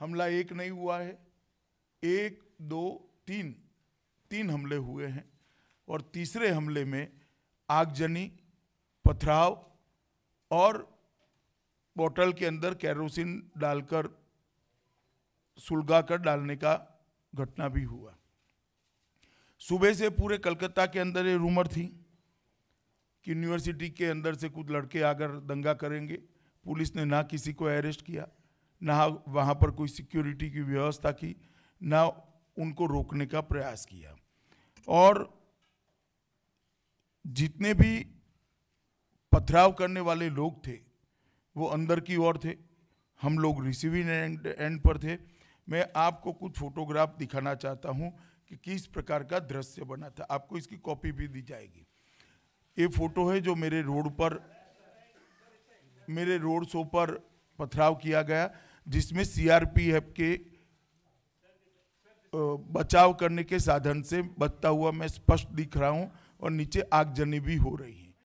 हमला एक नहीं हुआ है एक दो तीन तीन हमले हुए हैं और तीसरे हमले में आगजनी पथराव और बोतल के अंदर कैरोसिन डालकर सुलगा कर डालने का घटना भी हुआ सुबह से पूरे कलकत्ता के अंदर ये रूमर थी कि यूनिवर्सिटी के अंदर से कुछ लड़के आकर दंगा करेंगे पुलिस ने ना किसी को अरेस्ट किया ना वहाँ पर कोई सिक्योरिटी की व्यवस्था की ना उनको रोकने का प्रयास किया और जितने भी पथराव करने वाले लोग थे वो अंदर की ओर थे हम लोग रिसीविंग एंड एंड पर थे मैं आपको कुछ फोटोग्राफ दिखाना चाहता हूँ कि किस प्रकार का दृश्य बना था आपको इसकी कॉपी भी दी जाएगी ये फोटो है जो मेरे रोड पर मेरे रोड शो पर पथराव किया गया जिसमें सीआरपीएफ के बचाव करने के साधन से बचता हुआ मैं स्पष्ट दिख रहा हूं और नीचे आगजनी भी हो रही है